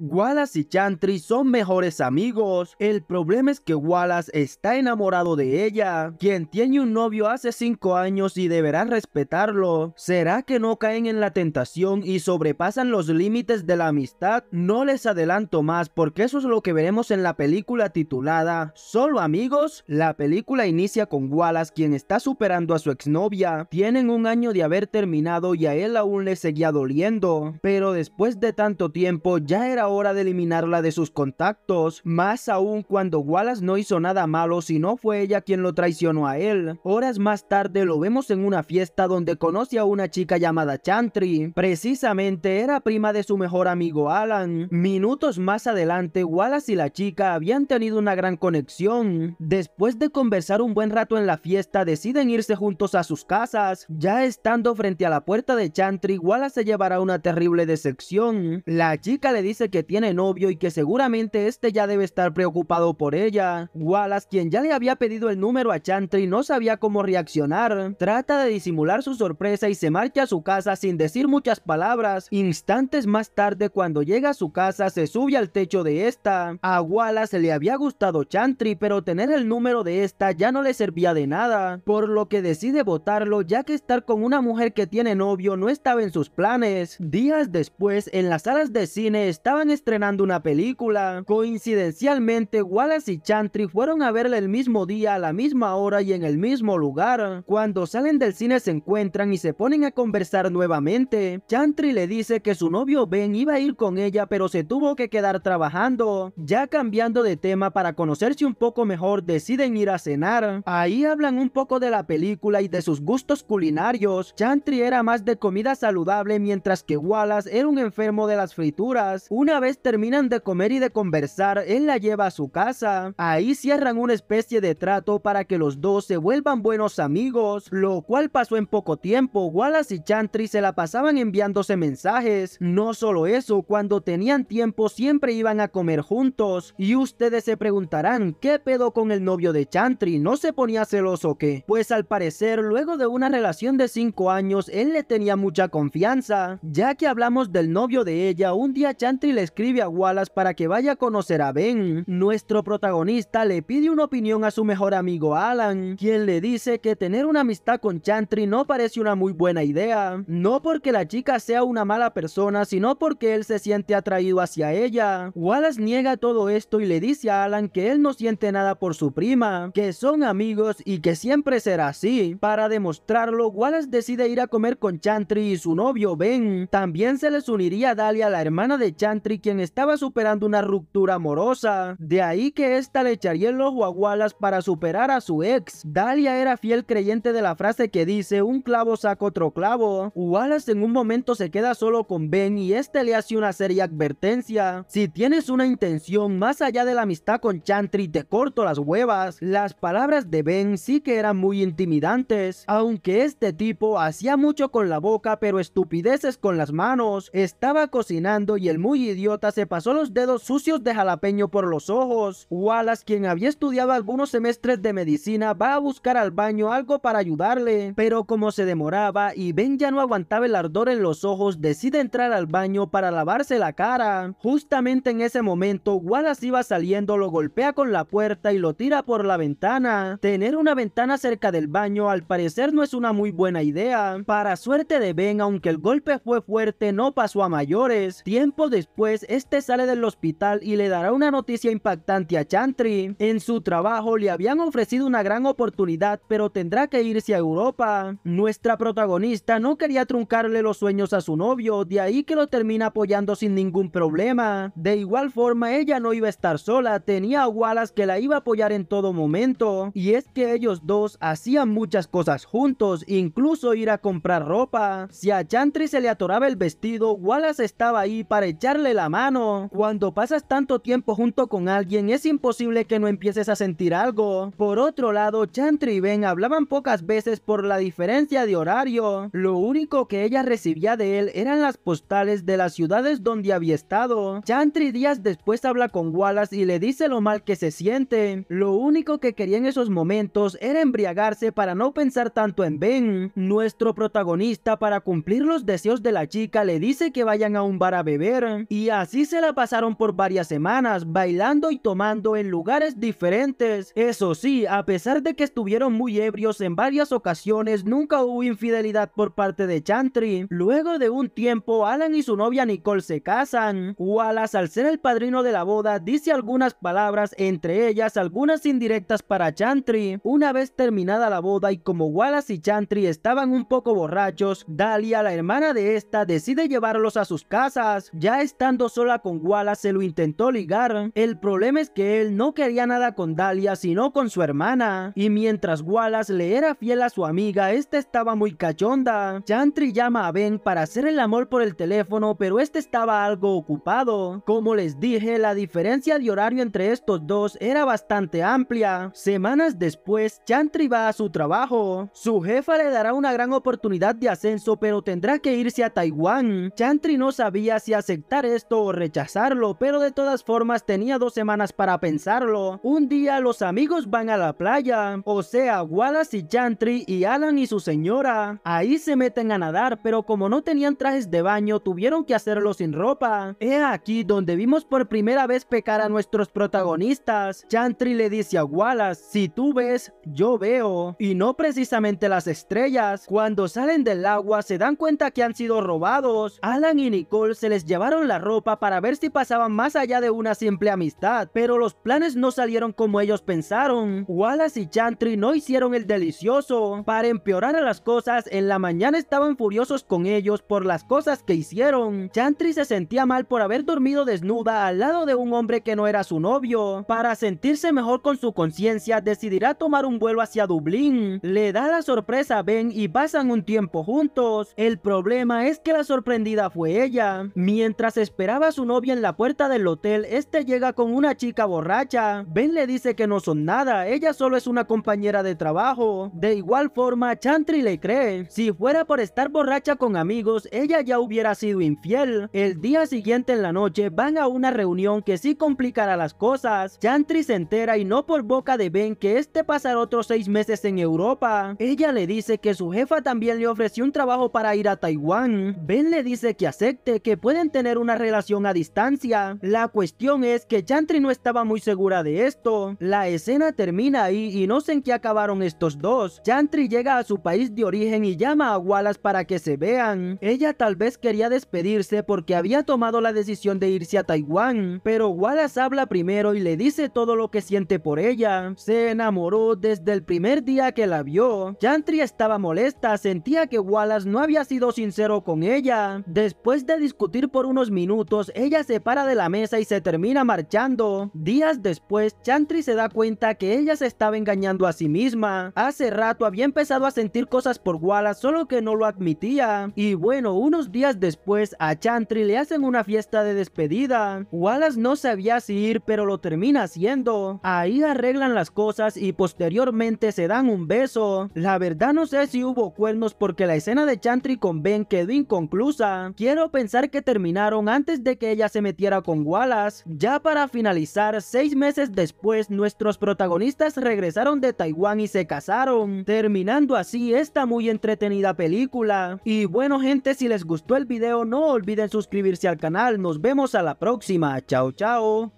Wallace y Chantry son mejores amigos, el problema es que Wallace está enamorado de ella, quien tiene un novio hace 5 años y deberá respetarlo. ¿Será que no caen en la tentación y sobrepasan los límites de la amistad? No les adelanto más porque eso es lo que veremos en la película titulada ¿Solo amigos? La película inicia con Wallace quien está superando a su exnovia, tienen un año de haber terminado y a él aún le seguía doliendo, pero después de tanto tiempo ya era hora de eliminarla de sus contactos, más aún cuando Wallace no hizo nada malo si no fue ella quien lo traicionó a él. Horas más tarde lo vemos en una fiesta donde conoce a una chica llamada Chantry, precisamente era prima de su mejor amigo Alan. Minutos más adelante Wallace y la chica habían tenido una gran conexión. Después de conversar un buen rato en la fiesta deciden irse juntos a sus casas. Ya estando frente a la puerta de Chantry, Wallace se llevará una terrible decepción. La chica le dice que tiene novio y que seguramente este ya debe estar preocupado por ella. Wallace, quien ya le había pedido el número a Chantry, no sabía cómo reaccionar. Trata de disimular su sorpresa y se marcha a su casa sin decir muchas palabras. Instantes más tarde, cuando llega a su casa, se sube al techo de esta. A Wallace le había gustado Chantry, pero tener el número de esta ya no le servía de nada, por lo que decide votarlo ya que estar con una mujer que tiene novio no estaba en sus planes. Días después, en las salas de cine estaban estrenando una película. Coincidencialmente, Wallace y Chantry fueron a verla el mismo día, a la misma hora y en el mismo lugar. Cuando salen del cine se encuentran y se ponen a conversar nuevamente. Chantry le dice que su novio Ben iba a ir con ella pero se tuvo que quedar trabajando. Ya cambiando de tema para conocerse un poco mejor deciden ir a cenar. Ahí hablan un poco de la película y de sus gustos culinarios. Chantry era más de comida saludable mientras que Wallace era un enfermo de las frituras. Una vez terminan de comer y de conversar, él la lleva a su casa. Ahí cierran una especie de trato para que los dos se vuelvan buenos amigos, lo cual pasó en poco tiempo. Wallace y Chantry se la pasaban enviándose mensajes. No solo eso, cuando tenían tiempo siempre iban a comer juntos. Y ustedes se preguntarán, ¿qué pedo con el novio de Chantry? ¿No se ponía celoso o qué? Pues al parecer, luego de una relación de 5 años, él le tenía mucha confianza. Ya que hablamos del novio de ella, un día Chantry le escribe a Wallace para que vaya a conocer a Ben. Nuestro protagonista le pide una opinión a su mejor amigo Alan, quien le dice que tener una amistad con Chantry no parece una muy buena idea. No porque la chica sea una mala persona, sino porque él se siente atraído hacia ella. Wallace niega todo esto y le dice a Alan que él no siente nada por su prima, que son amigos y que siempre será así. Para demostrarlo, Wallace decide ir a comer con Chantry y su novio Ben. También se les uniría Dalia, la hermana de Chantry quien estaba superando una ruptura amorosa. De ahí que esta le echaría el ojo a Wallace para superar a su ex. Dalia era fiel creyente de la frase que dice un clavo saca otro clavo. Wallace en un momento se queda solo con Ben y este le hace una seria advertencia. Si tienes una intención más allá de la amistad con Chantry te corto las huevas. Las palabras de Ben sí que eran muy intimidantes, aunque este tipo hacía mucho con la boca pero estupideces con las manos. Estaba cocinando y el muy idiota se pasó los dedos sucios de jalapeño por los ojos. Wallace, quien había estudiado algunos semestres de medicina, va a buscar al baño algo para ayudarle. Pero como se demoraba y Ben ya no aguantaba el ardor en los ojos, decide entrar al baño para lavarse la cara. Justamente en ese momento, Wallace iba saliendo, lo golpea con la puerta y lo tira por la ventana. Tener una ventana cerca del baño al parecer no es una muy buena idea. Para suerte de Ben, aunque el golpe fue fuerte, no pasó a mayores. Tiempo después, pues, este sale del hospital y le dará una noticia impactante a Chantry. En su trabajo le habían ofrecido una gran oportunidad, pero tendrá que irse a Europa. Nuestra protagonista no quería truncarle los sueños a su novio, de ahí que lo termina apoyando sin ningún problema. De igual forma, ella no iba a estar sola, tenía a Wallace que la iba a apoyar en todo momento. Y es que ellos dos hacían muchas cosas juntos, incluso ir a comprar ropa. Si a Chantry se le atoraba el vestido, Wallace estaba ahí para echarle la mano. Cuando pasas tanto tiempo junto con alguien es imposible que no empieces a sentir algo. Por otro lado, Chantry y Ben hablaban pocas veces por la diferencia de horario. Lo único que ella recibía de él eran las postales de las ciudades donde había estado. Chantry días después habla con Wallace y le dice lo mal que se siente. Lo único que quería en esos momentos era embriagarse para no pensar tanto en Ben. Nuestro protagonista para cumplir los deseos de la chica le dice que vayan a un bar a beber y así se la pasaron por varias semanas, bailando y tomando en lugares diferentes. Eso sí, a pesar de que estuvieron muy ebrios en varias ocasiones, nunca hubo infidelidad por parte de Chantry. Luego de un tiempo, Alan y su novia Nicole se casan. Wallace, al ser el padrino de la boda, dice algunas palabras, entre ellas algunas indirectas para Chantry. Una vez terminada la boda y como Wallace y Chantry estaban un poco borrachos, Dahlia la hermana de esta, decide llevarlos a sus casas. Ya están sola con Wallace se lo intentó ligar. El problema es que él no quería nada con Dalia sino con su hermana. Y mientras Wallace le era fiel a su amiga, esta estaba muy cachonda. Chantry llama a Ben para hacer el amor por el teléfono, pero este estaba algo ocupado. Como les dije, la diferencia de horario entre estos dos era bastante amplia. Semanas después, Chantry va a su trabajo. Su jefa le dará una gran oportunidad de ascenso, pero tendrá que irse a Taiwán. Chantry no sabía si aceptar esto o rechazarlo, pero de todas formas tenía dos semanas para pensarlo. Un día los amigos van a la playa, o sea, Wallace y Chantry y Alan y su señora. Ahí se meten a nadar, pero como no tenían trajes de baño, tuvieron que hacerlo sin ropa. He aquí donde vimos por primera vez pecar a nuestros protagonistas. Chantry le dice a Wallace, si tú ves, yo veo. Y no precisamente las estrellas. Cuando salen del agua se dan cuenta que han sido robados. Alan y Nicole se les llevaron la ropa para ver si pasaban más allá de una simple amistad, pero los planes no salieron como ellos pensaron. Wallace y Chantry no hicieron el delicioso. Para empeorar a las cosas, en la mañana estaban furiosos con ellos por las cosas que hicieron. Chantry se sentía mal por haber dormido desnuda al lado de un hombre que no era su novio. Para sentirse mejor con su conciencia, decidirá tomar un vuelo hacia Dublín. Le da la sorpresa a Ben y pasan un tiempo juntos. El problema es que la sorprendida fue ella. Mientras esperaba esperaba a su novia en la puerta del hotel, este llega con una chica borracha. Ben le dice que no son nada, ella solo es una compañera de trabajo. De igual forma, Chantry le cree. Si fuera por estar borracha con amigos, ella ya hubiera sido infiel. El día siguiente en la noche van a una reunión que sí complicará las cosas. Chantry se entera y no por boca de Ben que este pasará otros seis meses en Europa. Ella le dice que su jefa también le ofreció un trabajo para ir a Taiwán. Ben le dice que acepte que pueden tener una relación relación a distancia. La cuestión es que Chantry no estaba muy segura de esto. La escena termina ahí y no sé en qué acabaron estos dos. Chantry llega a su país de origen y llama a Wallace para que se vean. Ella tal vez quería despedirse porque había tomado la decisión de irse a Taiwán, pero Wallace habla primero y le dice todo lo que siente por ella. Se enamoró desde el primer día que la vio. Chantry estaba molesta, sentía que Wallace no había sido sincero con ella. Después de discutir por unos minutos, ella se para de la mesa y se termina marchando. Días después, Chantry se da cuenta que ella se estaba engañando a sí misma. Hace rato había empezado a sentir cosas por Wallace, solo que no lo admitía. Y bueno, unos días después, a Chantry le hacen una fiesta de despedida. Wallace no sabía si ir, pero lo termina haciendo. Ahí arreglan las cosas y posteriormente se dan un beso. La verdad no sé si hubo cuernos porque la escena de Chantry con Ben quedó inconclusa. Quiero pensar que terminaron antes antes de que ella se metiera con Wallace. Ya para finalizar, seis meses después, nuestros protagonistas regresaron de Taiwán y se casaron, terminando así esta muy entretenida película. Y bueno gente, si les gustó el video no olviden suscribirse al canal, nos vemos a la próxima, chao chao.